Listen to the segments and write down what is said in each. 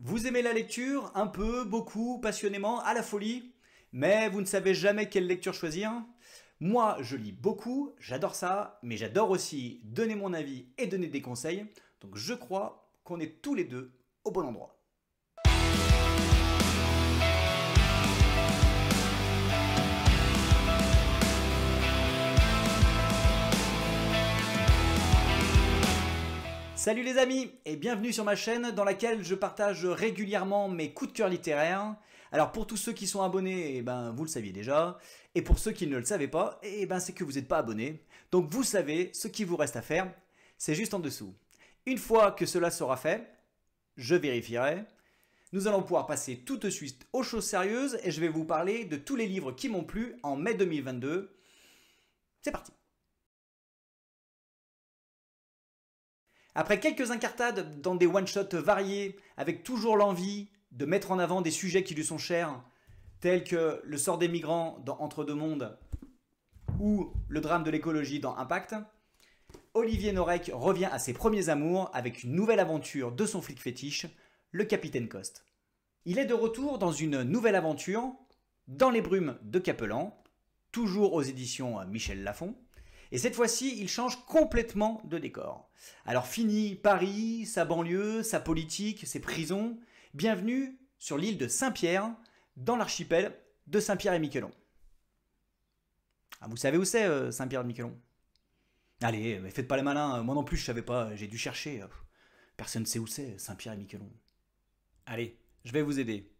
Vous aimez la lecture un peu, beaucoup, passionnément, à la folie, mais vous ne savez jamais quelle lecture choisir Moi, je lis beaucoup, j'adore ça, mais j'adore aussi donner mon avis et donner des conseils, donc je crois qu'on est tous les deux au bon endroit. Salut les amis et bienvenue sur ma chaîne dans laquelle je partage régulièrement mes coups de cœur littéraires. Alors pour tous ceux qui sont abonnés, eh ben vous le saviez déjà, et pour ceux qui ne le savaient pas, eh ben c'est que vous n'êtes pas abonné. Donc vous savez ce qui vous reste à faire, c'est juste en dessous. Une fois que cela sera fait, je vérifierai. Nous allons pouvoir passer tout de suite aux choses sérieuses et je vais vous parler de tous les livres qui m'ont plu en mai 2022. C'est parti Après quelques incartades dans des one-shots variés, avec toujours l'envie de mettre en avant des sujets qui lui sont chers, tels que le sort des migrants dans Entre deux mondes ou le drame de l'écologie dans Impact, Olivier Norek revient à ses premiers amours avec une nouvelle aventure de son flic fétiche, le Capitaine Coste. Il est de retour dans une nouvelle aventure, dans les brumes de Capelan, toujours aux éditions Michel Lafon, et cette fois-ci, il change complètement de décor. Alors fini Paris, sa banlieue, sa politique, ses prisons. Bienvenue sur l'île de Saint-Pierre, dans l'archipel de Saint-Pierre et Miquelon. Ah, vous savez où c'est euh, Saint-Pierre et Miquelon Allez, mais faites pas les malins, euh, moi non plus je savais pas, j'ai dû chercher. Euh, personne ne sait où c'est Saint-Pierre et Miquelon. Allez, je vais vous aider.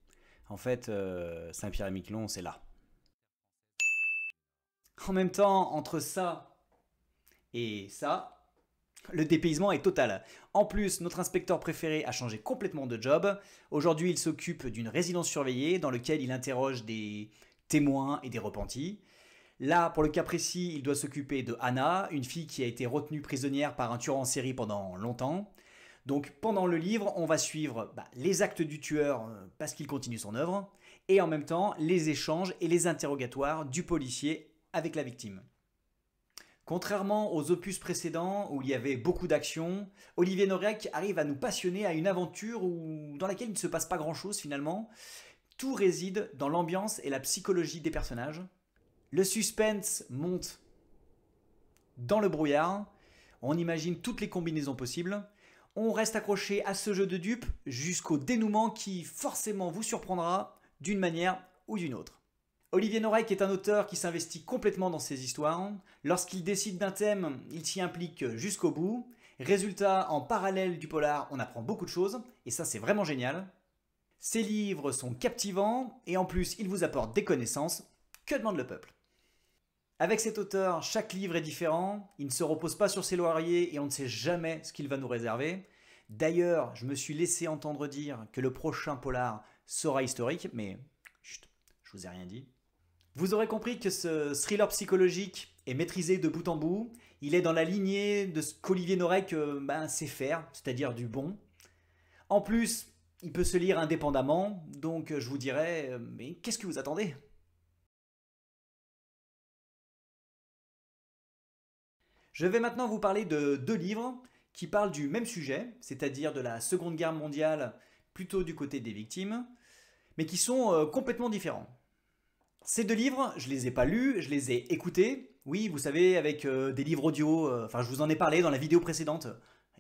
En fait, Saint-Pierre et Miquelon, c'est là. En même temps, entre ça et ça, le dépaysement est total. En plus, notre inspecteur préféré a changé complètement de job. Aujourd'hui, il s'occupe d'une résidence surveillée dans laquelle il interroge des témoins et des repentis. Là, pour le cas précis, il doit s'occuper de Anna, une fille qui a été retenue prisonnière par un tueur en série pendant longtemps. Donc pendant le livre, on va suivre bah, les actes du tueur euh, parce qu'il continue son œuvre, et en même temps les échanges et les interrogatoires du policier avec la victime. Contrairement aux opus précédents où il y avait beaucoup d'action, Olivier Norek arrive à nous passionner à une aventure dans laquelle il ne se passe pas grand-chose finalement. Tout réside dans l'ambiance et la psychologie des personnages. Le suspense monte dans le brouillard. On imagine toutes les combinaisons possibles. On reste accroché à ce jeu de dupes jusqu'au dénouement qui forcément vous surprendra d'une manière ou d'une autre. Olivier Norek est un auteur qui s'investit complètement dans ses histoires. Lorsqu'il décide d'un thème, il s'y implique jusqu'au bout. Résultat, en parallèle du polar, on apprend beaucoup de choses, et ça c'est vraiment génial. Ses livres sont captivants, et en plus il vous apporte des connaissances. Que demande le peuple Avec cet auteur, chaque livre est différent, il ne se repose pas sur ses loiriers, et on ne sait jamais ce qu'il va nous réserver. D'ailleurs, je me suis laissé entendre dire que le prochain polar sera historique, mais chut, je vous ai rien dit. Vous aurez compris que ce thriller psychologique est maîtrisé de bout en bout. Il est dans la lignée de ce qu'Olivier Norek euh, ben, sait faire, c'est-à-dire du bon. En plus, il peut se lire indépendamment, donc je vous dirais, euh, mais qu'est-ce que vous attendez Je vais maintenant vous parler de deux livres qui parlent du même sujet, c'est-à-dire de la Seconde Guerre mondiale, plutôt du côté des victimes, mais qui sont euh, complètement différents. Ces deux livres, je les ai pas lus, je les ai écoutés. Oui, vous savez, avec euh, des livres audio, euh, enfin je vous en ai parlé dans la vidéo précédente.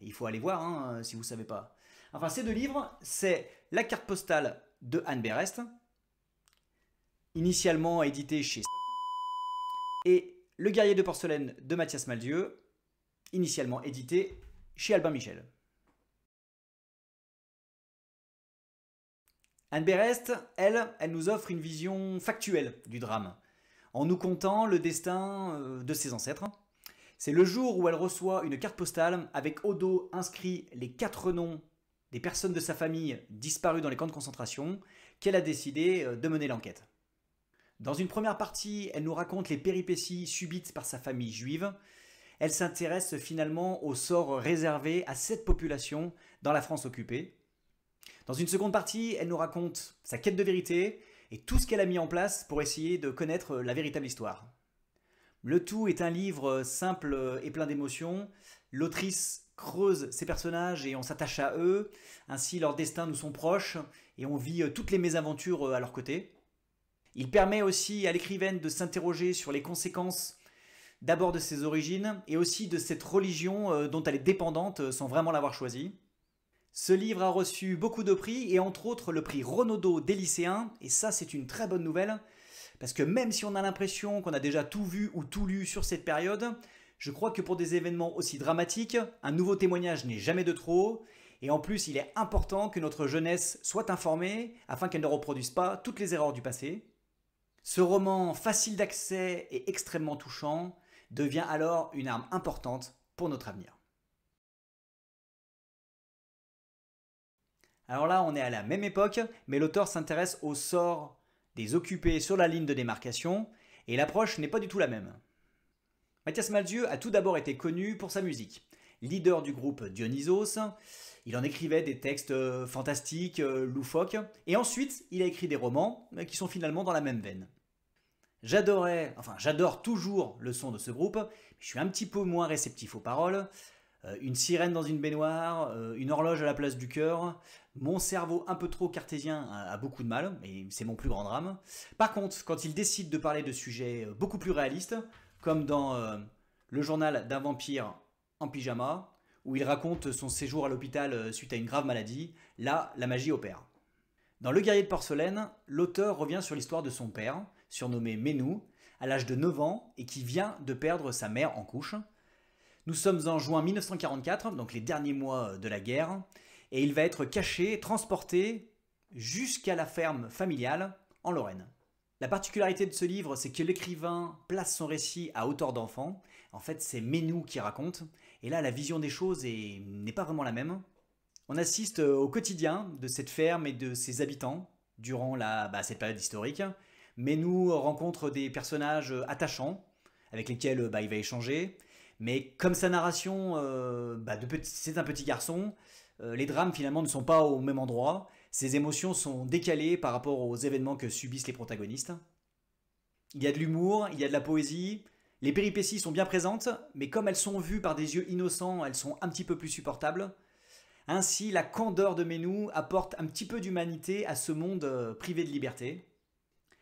Il faut aller voir hein, euh, si vous savez pas. Enfin, ces deux livres, c'est La carte postale de Anne Berest, initialement édité chez et Le guerrier de porcelaine de Mathias Maldieu, initialement édité chez Albin Michel. Anne Berest, elle, elle nous offre une vision factuelle du drame, en nous contant le destin euh, de ses ancêtres. C'est le jour où elle reçoit une carte postale avec au dos inscrits les quatre noms des personnes de sa famille disparues dans les camps de concentration qu'elle a décidé euh, de mener l'enquête. Dans une première partie, elle nous raconte les péripéties subites par sa famille juive. Elle s'intéresse finalement au sort réservé à cette population dans la France occupée, dans une seconde partie, elle nous raconte sa quête de vérité et tout ce qu'elle a mis en place pour essayer de connaître euh, la véritable histoire. Le tout est un livre euh, simple euh, et plein d'émotions. L'autrice creuse ses personnages et on s'attache à eux, ainsi leurs destins nous sont proches et on vit toutes les mésaventures à leur côté. Il permet aussi à l'écrivaine de s'interroger sur les conséquences d'abord de ses origines et aussi de cette religion dont elle est dépendante sans vraiment l'avoir choisie. Ce livre a reçu beaucoup de prix et entre autres le prix Renaudot des lycéens et ça c'est une très bonne nouvelle parce que même si on a l'impression qu'on a déjà tout vu ou tout lu sur cette période, je crois que pour des événements aussi dramatiques, un nouveau témoignage n'est jamais de trop et en plus il est important que notre jeunesse soit informée afin qu'elle ne reproduise pas toutes les erreurs du passé. Ce roman facile d'accès et extrêmement touchant devient alors une arme importante pour notre avenir. Alors là, on est à la même époque, mais l'auteur s'intéresse au sort des occupés sur la ligne de démarcation, et l'approche n'est pas du tout la même. Mathias Malzieu a tout d'abord été connu pour sa musique. Leader du groupe Dionysos, il en écrivait des textes euh, fantastiques, euh, loufoques, et ensuite il a écrit des romans euh, qui sont finalement dans la même veine. J'adorais, enfin j'adore toujours le son de ce groupe, mais je suis un petit peu moins réceptif aux paroles, euh, une sirène dans une baignoire, euh, une horloge à la place du cœur. Mon cerveau un peu trop cartésien a, beaucoup de mal, et c'est mon plus grand drame. Par contre, quand il décide de parler de sujets euh, beaucoup plus réalistes, comme dans le journal d'un vampire en pyjama, où il raconte son séjour à l'hôpital suite à une grave maladie, là, la magie opère. Dans Le guerrier de porcelaine, l'auteur revient sur l'histoire de son père, surnommé Menou, à l'âge de 9 ans et qui vient de perdre sa mère en couche. Nous sommes en juin 1944, donc les derniers mois de la guerre, et il va être caché, transporté jusqu'à la ferme familiale en Lorraine. La particularité de ce livre, c'est que l'écrivain place son récit à hauteur d'enfant. En fait, c'est Ménou qui raconte, et là, la vision des choses n'est pas vraiment la même. On assiste au quotidien de cette ferme et de ses habitants durant bah, cette période historique. Ménou rencontre des personnages attachants avec lesquels bah, il va échanger. Mais comme sa narration, euh, bah, c'est un petit garçon, euh, les drames finalement ne sont pas au même endroit, ses émotions sont décalées par rapport aux événements que subissent les protagonistes. Il y a de l'humour, il y a de la poésie, les péripéties sont bien présentes, mais comme elles sont vues par des yeux innocents, elles sont un petit peu plus supportables. Ainsi, la candeur de Menou apporte un petit peu d'humanité à ce monde euh, privé de liberté.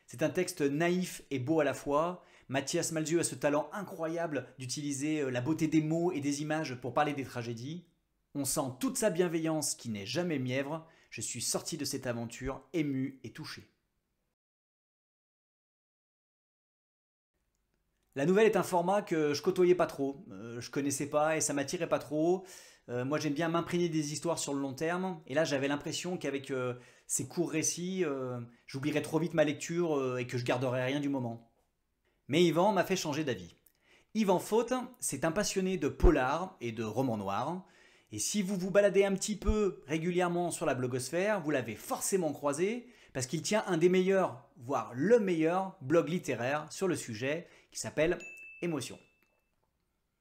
C'est un texte naïf et beau à la fois, Mathias Malzieu a ce talent incroyable d'utiliser euh, la beauté des mots et des images pour parler des tragédies. On sent toute sa bienveillance qui n'est jamais mièvre. Je suis sorti de cette aventure ému et touché. La nouvelle est un format que je côtoyais pas trop, euh, je connaissais pas et ça m'attirait pas trop. Euh, moi j'aime bien m'imprégner des histoires sur le long terme et là j'avais l'impression qu'avec ces courts récits, j'oublierais trop vite ma lecture et que je garderais rien du moment. Mais Yvan m'a fait changer d'avis. Yvan Faute, c'est un passionné de polar et de romans noirs. Et si vous vous baladez un petit peu régulièrement sur la blogosphère, vous l'avez forcément croisé parce qu'il tient un des meilleurs, voire le meilleur blog littéraire sur le sujet qui s'appelle Émotion.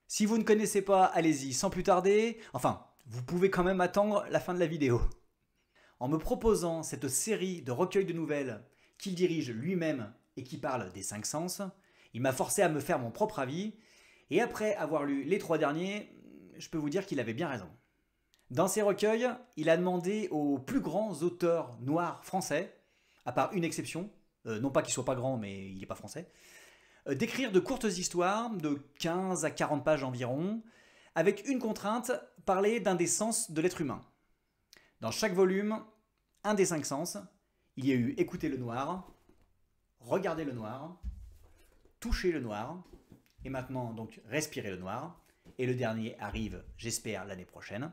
Si vous ne connaissez pas, allez-y sans plus tarder. Enfin, vous pouvez quand même attendre la fin de la vidéo. En me proposant cette série de recueils de nouvelles qu'il dirige lui-même et qui parle des cinq sens, il m'a forcé à me faire mon propre avis, et après avoir lu les trois derniers, je peux vous dire qu'il avait bien raison. Dans ses recueils, il a demandé aux plus grands auteurs noirs français, à part une exception, euh, non pas qu'il soit pas grand, mais il n'est pas français, euh, d'écrire de courtes histoires, de 15 à 40 pages environ, avec une contrainte, parler d'un des sens de l'être humain. Dans chaque volume, un des cinq sens, il y a eu écouter le noir, regarder le noir, toucher le noir, et maintenant donc respirer le noir. Et le dernier arrive, j'espère, l'année prochaine.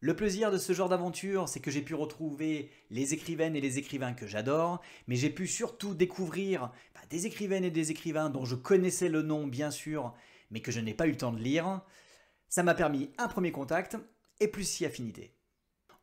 Le plaisir de ce genre d'aventure, c'est que j'ai pu retrouver les écrivaines et les écrivains que j'adore, mais j'ai pu surtout découvrir des écrivaines et des écrivains dont je connaissais le nom bien sûr, mais que je n'ai pas eu le temps de lire. Ça m'a permis un premier contact et plus si affinité.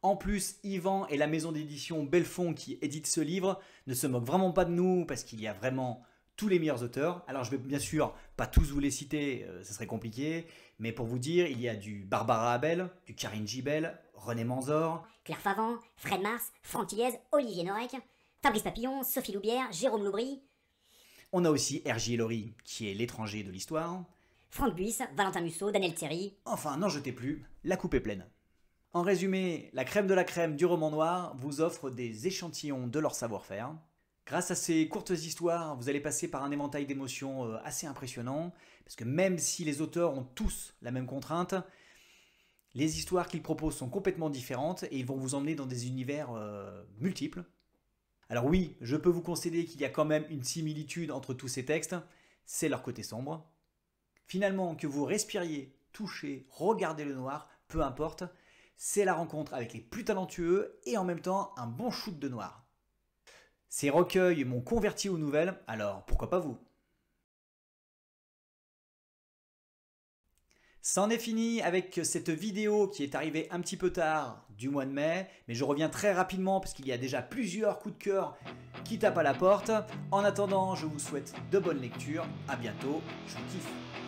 En plus, Yvan et la maison d'édition Belfond qui édite ce livre ne se moquent vraiment pas de nous parce qu'il y a vraiment tous les meilleurs auteurs. Alors je vais bien sûr pas tous vous les citer, ça euh, serait compliqué, mais pour vous dire, il y a du Barbara Abel, du Karine Gibel, René Manzor, Claire Favant, Fred Mars, Franck Olivier Norek, Fabrice Papillon, Sophie Loubière, Jérôme Loubry. On a aussi R.J. Laurie, qui est l'étranger de l'histoire. Franck Buisse, Valentin Musso, Daniel Thierry. Enfin, n'en jetez plus, la coupe est pleine. En résumé, la crème de la crème du roman noir vous offre des échantillons de leur savoir-faire, Grâce à ces courtes histoires, vous allez passer par un éventail d'émotions euh, assez impressionnant, parce que même si les auteurs ont tous la même contrainte, les histoires qu'ils proposent sont complètement différentes et ils vont vous emmener dans des univers euh, multiples. Alors oui, je peux vous concéder qu'il y a quand même une similitude entre tous ces textes, c'est leur côté sombre. Finalement, que vous respiriez, touchez, regardez le noir, peu importe, c'est la rencontre avec les plus talentueux et en même temps un bon shoot de noir. Ces recueils m'ont converti aux nouvelles, alors pourquoi pas vous C'en est fini avec cette vidéo qui est arrivée un petit peu tard du mois de mai, mais je reviens très rapidement parce qu'il y a déjà plusieurs coups de cœur qui tapent à la porte. En attendant, je vous souhaite de bonnes lectures, à bientôt, je vous kiffe